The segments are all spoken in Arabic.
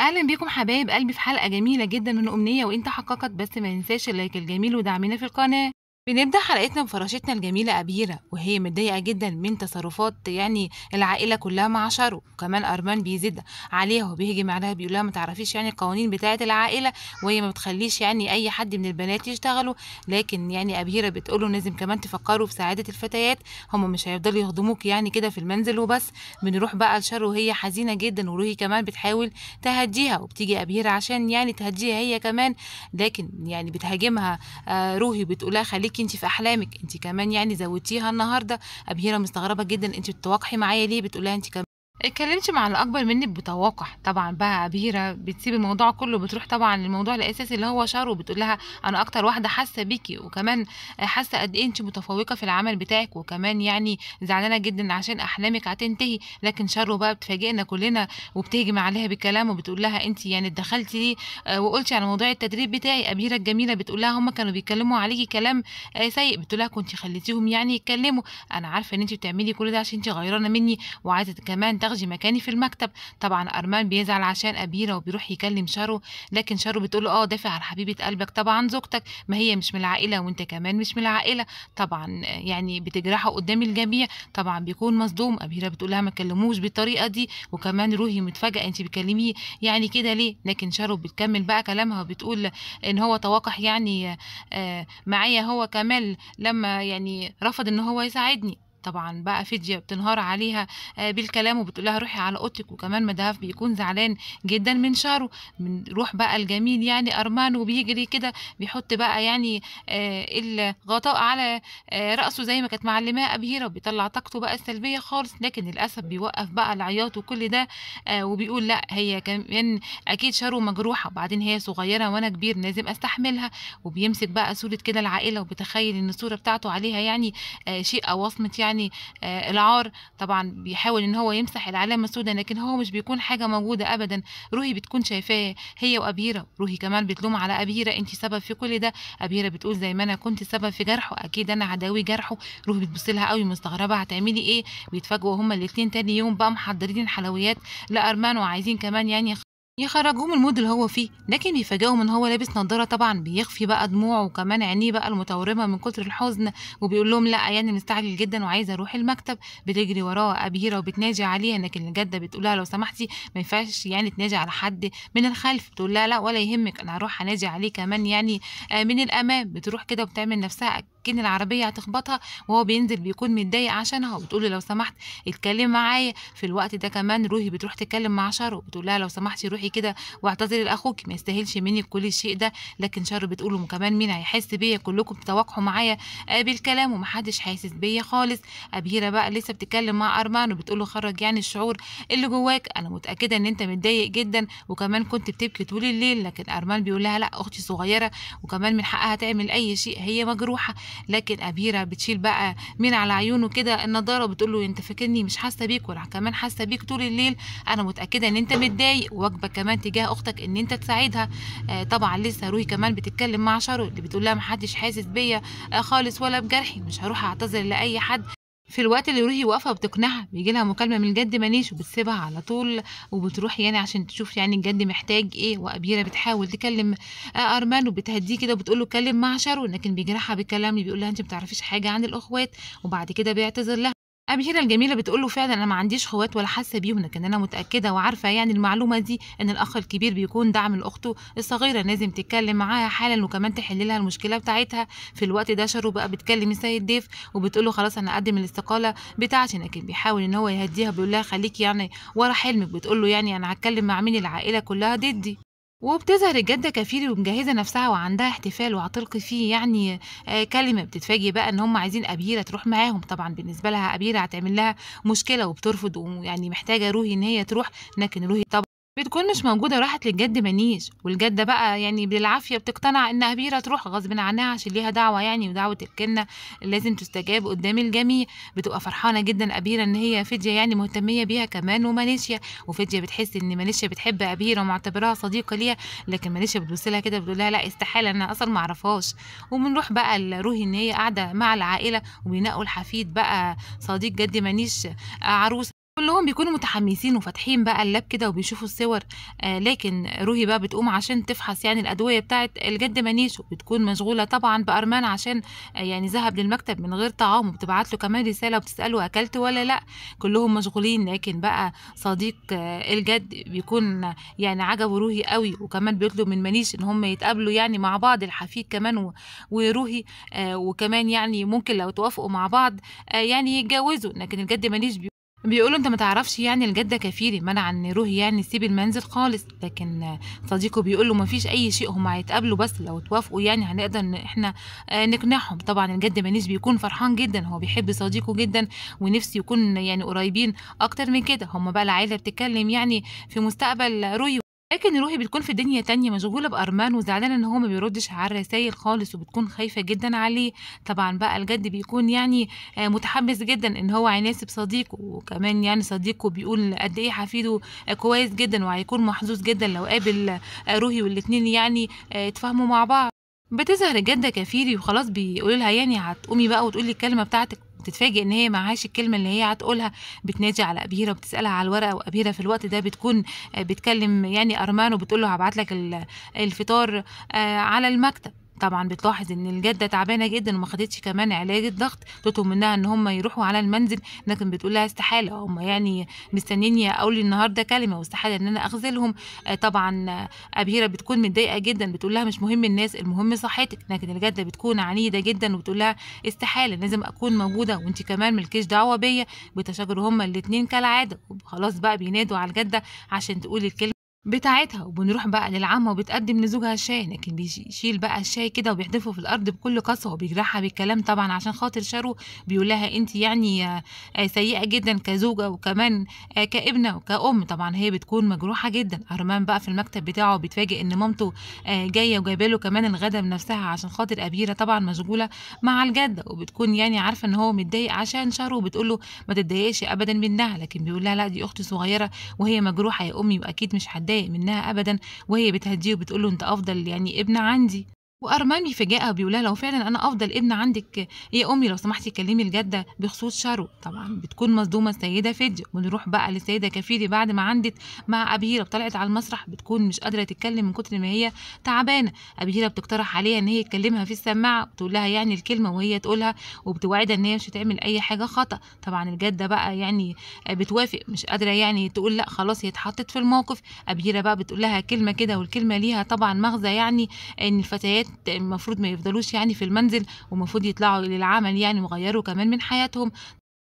اهلا بيكم حبايب قلبي في حلقه جميله جدا من امنيه وانت حققت بس ما ننساش اللايك الجميل ودعمنا في القناه بنبدأ حلقتنا بفراشتنا الجميلة أبيرة وهي متضايقة جدا من تصرفات يعني العائلة كلها مع شارو وكمان أرمان بيزيد عليها وبيهجم عليها بيقول لها ما تعرفيش يعني القوانين بتاعة العائلة وهي ما بتخليش يعني أي حد من البنات يشتغلوا لكن يعني أبيرة بتقول له لازم كمان تفكروا في سعادة الفتيات هم مش هيفضلوا يخدموك يعني كده في المنزل وبس بنروح بقى لشارو وهي حزينة جدا وروهي كمان بتحاول تهديها وبتيجي أبيرة عشان يعني تهديها هي كمان لكن يعني بتهاجمها آه، روهي بتقولها خليكي ليكي انت في احلامك انت كمان يعني زودتيها النهارده ابهيره مستغربه جدا انت بتتواقحي معايا ليه بتقولي انت كمان اتكلمت مع الاكبر مني بتوقع طبعا بقى كبيره بتسيب الموضوع كله بتروح طبعا للموضوع الاساسي اللي هو شهر وبتقول لها انا اكتر واحده حاسه بيكي وكمان حاسه قد ايه انت متفوقه في العمل بتاعك وكمان يعني زعلانه جدا عشان احلامك هتنتهي لكن شارو بقى بتفاجئنا كلنا وبتهجم عليها بالكلام وبتقول لها انت يعني اتدخلتي ليه آه، وقلتي على موضوع التدريب بتاعي ابيره الجميله بتقول لها هم كانوا بيتكلموا عليكي كلام آه، سيء بتقول لها كنت خليتيهم يعني يتكلموا انا عارفه ان انت بتعملي كل ده عشان انت غيرانه مني وعايزه كمان تاخدي مكاني في المكتب طبعا ارمان بيزعل عشان ابيره وبيروح يكلم شارو لكن شارو بتقول له اه دافع على حبيبه قلبك طبعا زوجتك ما هي مش من العائله وانت كمان مش من العائله طبعا يعني بتجرحه قدام الجميع طبعا بيكون مصدوم ابيره بتقول لها ما تكلموش بالطريقه دي وكمان روحي متفاجئه انت بتكلميه يعني كده ليه لكن شارو بتكمل بقى كلامها وبتقول ان هو تواقح يعني آه، معايا هو كمال لما يعني رفض ان هو يساعدني طبعا بقى فيديا بتنهار عليها آه، بالكلام وبتقول لها روحي على اوضتك وكمان مدهف بيكون زعلان جدا من شعره من روح بقى الجميل يعني ارمان وبيجري كده بيحط بقى يعني آه، الغطاء على آه، راسه زي ما كانت معلماه ابهيره وبيطلع طاقته بقى السلبيه خالص لكن للاسف بيوقف بقى العياط وكل ده وبيقول لا هي كمان اكيد شارو مجروحه وبعدين هي صغيره وانا كبير لازم استحملها وبيمسك بقى صوره كده العائله وبتخيل ان الصوره بتاعته عليها يعني شيء او وصمه يعني يعني آه، العار طبعا بيحاول ان هو يمسح العلامه السوداء لكن هو مش بيكون حاجه موجوده ابدا روحي بتكون شايفاه هي وابيره روحي كمان بتلوم على ابيره انت سبب في كل ده ابيره بتقول زي ما انا كنت سبب في جرحه اكيد انا هداوي جرحه روحي بتبص لها قوي مستغربه هتعملي ايه بيتفاجئوا هما الاثنين تاني يوم بقى محضرين حلويات لارمان وعايزين كمان يعني يخرجوه من المود اللي هو فيه لكن بيفاجئهم ان هو لابس نضاره طبعا بيخفي بقى دموعه وكمان عينيه بقى المتورمه من كتر الحزن وبيقول لهم لا يعني مستعجل جدا وعايزه اروح المكتب بتجري وراه ابيره وبتناجي عليها لكن الجده بتقول لها لو سمحتي ما ينفعش يعني تناجي على حد من الخلف بتقول لها لا ولا يهمك انا هروح اناجي عليه كمان يعني آه، من الامام بتروح كده وبتعمل نفسها كان العربيه هتخبطها وهو بينزل بيكون متضايق عشانها وبتقول له لو سمحت اتكلم معايا في الوقت ده كمان روحي بتروح تتكلم مع شارو بتقول لها لو سمحتي روحي كده واعتذري لاخوك ما يستاهلش مني كل الشيء ده لكن شارو بتقول له كمان مين هيحس بيا كلكم بتواقحوا معايا آه، بالكلام ومحدش حاسس بيا خالص ابيره بقى لسه بتتكلم مع ارمان وبتقول له خرج يعني الشعور اللي جواك انا متاكده ان انت متضايق جدا وكمان كنت بتبكي طول الليل لكن ارمان بيقول لها لا اختي صغيره وكمان من حقها تعمل اي شيء هي مجروحه لكن أبيرة بتشيل بقى مين على عيونه كده النضارة بتقول له أنت فاكرني مش حاسة بيك ولا كمان حاسة بيك طول الليل أنا متأكدة إن أنت متضايق واجبك كمان تجاه أختك إن أنت تساعدها آه طبعا لسه روي كمان بتتكلم مع شارو اللي بتقول لها محدش حاسس بيا آه خالص ولا بجرحي مش هروح أعتذر لأي حد في الوقت اللي روحي واقفه بتقنعها بيجي لها مكالمه من الجد مانيش وبتسيبها على طول وبتروح يعني عشان تشوف يعني الجد محتاج ايه وأبيرة بتحاول تكلم آه، ارمان وبتهديه كده وبتقول له اتكلم مع شارون لكن بيجرحها بالكلام اللي بيقول لها انت ما بتعرفيش حاجه عن الاخوات وبعد كده بيعتذر لها أميرة الجميلة بتقول له فعلا أنا ما عنديش خوات ولا حاسة بيهم لكن أنا متأكدة وعارفة يعني المعلومة دي إن الأخ الكبير بيكون دعم لأخته الصغيرة لازم تتكلم معاها حالا وكمان تحل لها المشكلة بتاعتها في الوقت ده شارو بقى بتكلم السيد ديف وبتقول له خلاص أنا أقدم الاستقالة بتاعتي لكن بيحاول إن هو يهديها بيقول لها خليكي يعني ورا حلمك بتقول له يعني أنا هتكلم مع مين العائلة كلها ضدي وبتظهر الجدة كفيري ومجهزة نفسها وعندها احتفال وهتلقي فيه يعني آه، كلمة بتتفاجئ بقى ان هم عايزين أبيرة تروح معاهم طبعا بالنسبة لها أبيرة هتعمل لها مشكلة وبترفض ويعني محتاجة روهي ان هي تروح لكن روهي طبعا بتكون مش موجودة راحت للجد منيش والجدة بقى يعني بالعافية بتقتنع إنها بيرة تروح غصب عنها عشان ليها دعوة يعني ودعوة الكنة لازم تستجاب قدام الجميع بتبقى فرحانة جدا أبيرة إن هي فدية يعني مهتمية بيها كمان ومانيشيا وفدية بتحس إن مانيشيا بتحب أبيرة ومعتبرها صديقة ليها لكن مانيشيا بتبص لها كده بتقول لها لا استحالة أنا أصلا معرفهاش وبنروح بقى لروهي إن هي قاعدة مع العائلة وبينقوا الحفيد بقى صديق جد منيش عروس كلهم بيكونوا متحمسين وفاتحين بقى اللاب كده وبيشوفوا الصور آه لكن روهي بقى بتقوم عشان تفحص يعني الادويه بتاعه الجد منيش وبتكون مشغوله طبعا بارمان عشان آه يعني ذهب للمكتب من غير طعام وبتبعت له كمان رساله وبتساله اكلت ولا لا كلهم مشغولين لكن بقى صديق آه الجد بيكون يعني عجبه روهي قوي وكمان بيطلب من منيش ان هم يتقابلوا يعني مع بعض الحفيد كمان وروهي آه وكمان يعني ممكن لو توافقوا مع بعض آه يعني يتجوزوا لكن الجد منيش بيقولوا انت ما تعرفش يعني الجده كفيري منع ان روحي يعني تسيب المنزل خالص لكن صديقه بيقول له ما فيش اي شيء هما هيتقابلوا بس لو توافقوا يعني هنقدر ان احنا آه، نقنعهم طبعا الجد منيش بيكون فرحان جدا هو بيحب صديقه جدا ونفسه يكون يعني قريبين اكتر من كده هما بقى العيله بتتكلم يعني في مستقبل روحي لكن روحي بتكون في دنيا تانية مشغولة بأرمان وزعلانة إن هو ما بيردش على الرسايل خالص وبتكون خايفة جدًا عليه، طبعًا بقى الجد بيكون يعني آه، متحمس جدًا إن هو هيناسب صديقه، وكمان يعني صديقه بيقول قد إيه حفيده آه، كويس جدًا وهيكون محظوظ جدًا لو قابل آه، روحي والاتنين يعني اتفاهموا مع بعض. بتظهر الجدة كفيري وخلاص بيقول لها يعني هتقومي بقى وتقولي الكلمة بتاعتِك. بتتفاجئ ان هي معهاش الكلمه اللي هي هتقولها بتنادي على ابيره وبتسالها على الورقه وابيره في الوقت ده بتكون آه، بتكلم يعني ارمان وبتقول له هبعت لك الفطار آه، على المكتب طبعا بتلاحظ ان الجده تعبانه جدا وما خدتش كمان علاج الضغط تطلب منها ان هم يروحوا على المنزل لكن بتقول لها استحاله هم يعني مستنيني اقول النهارده كلمه واستحاله ان انا اخذلهم آه، طبعا آه، ابيره بتكون متضايقه جدا بتقول لها مش مهم الناس المهم صحتك لكن الجده بتكون عنيده جدا وبتقول لها استحاله لازم اكون موجوده وانت كمان ملكيش دعوه بيا بتشاجروا هم الاثنين كالعاده وخلاص بقى بينادوا على الجده عشان تقول الكلمه بتاعتها وبنروح بقى للعمة وبتقدم لزوجها الشاي لكن بيشيل بقى الشاي كده وبيحدفه في الأرض بكل قسوة وبيجرحها بالكلام طبعا عشان خاطر شارو بيقول لها أنت يعني آه، سيئة جدا كزوجة وكمان آه، كابنة وكأم طبعا هي بتكون مجروحة جدا أرمان بقى في المكتب بتاعه بيتفاجئ إن مامته آه، جاية وجايبه له كمان الغدا بنفسها عشان خاطر أبيرة طبعا مشغولة مع الجدة وبتكون يعني عارفة إن هو متضايق عشان شارو وبتقول له ما تتضايقش أبدا منها لكن بيقول لها لا دي أختي صغيرة وهي مجروحة يا أمي وأكيد مش حد متضايق منها ابدا وهي بتهديه وبتقول له انت افضل يعني ابن عندي وارماني فجأة بيقول لها لو فعلا انا افضل ابن عندك يا امي لو سمحتي كلمي الجده بخصوص شارو طبعا بتكون مصدومه السيده فيديو ونروح بقى للسيده كفيدي بعد ما عندت مع ابيهيره طلعت على المسرح بتكون مش قادره تتكلم من كتر ما هي تعبانه ابيهيره بتقترح عليها ان هي تكلمها في السماعه بتقول لها يعني الكلمه وهي تقولها وبتوعدها ان هي مش هتعمل اي حاجه خطا طبعا الجده بقى يعني بتوافق مش قادره يعني تقول لا خلاص هي اتحطت في الموقف ابيهيره بقى بتقول لها كلمه كده والكلمه ليها طبعا مغزى يعني ان الفتيات المفروض ما يفضلوش يعني في المنزل ومفروض يطلعوا للعمل يعني وغيروا كمان من حياتهم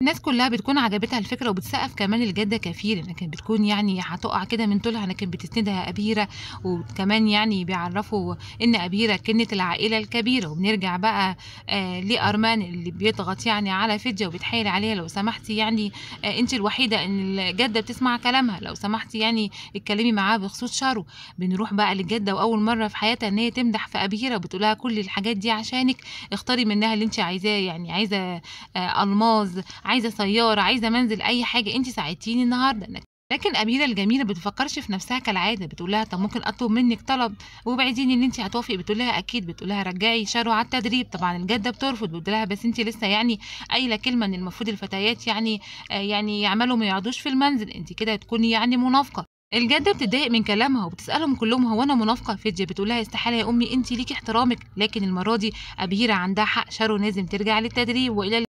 الناس كلها بتكون عجبتها الفكره وبتسقف كمان الجده كفيل انها كانت بتكون يعني هتقع كده من طولها انها كانت بتسندها ابيره وكمان يعني بيعرفوا ان ابيره كانت العائله الكبيره وبنرجع بقى آه لارمان اللي بيضغط يعني على فديه وبتحايل عليها لو سمحتي يعني آه انت الوحيده ان الجده بتسمع كلامها لو سمحتي يعني اتكلمي معاها بخصوص شارو بنروح بقى للجده واول مره في حياتها ان هي تمدح في ابيره وبتقول لها كل الحاجات دي عشانك اختاري منها اللي انت عايزاه يعني عايزه آه الماظ عايزه سياره عايزه منزل اي حاجه انت ساعدتيني النهارده لكن أميرة الجميلة بتفكرش في نفسها كالعادة بتقولها طب ممكن أطلب منك طلب وبعدين إن أنت هتوافقي بتقولها أكيد بتقولها رجعي شارو على التدريب طبعا الجدة بترفض بتقولها بس أنت لسه يعني قايلة كلمة إن المفروض الفتيات يعني آه، يعني يعملوا ما يقعدوش في المنزل أنت كده هتكوني يعني منافقة الجدة بتتضايق من كلامها وبتسألهم كلهم هو أنا منافقة فيديا بتقولها استحالة يا أمي أنت ليكي احترامك لكن المرة دي أبيرة عندها حق شارو لازم ترجع للتدريب وإلى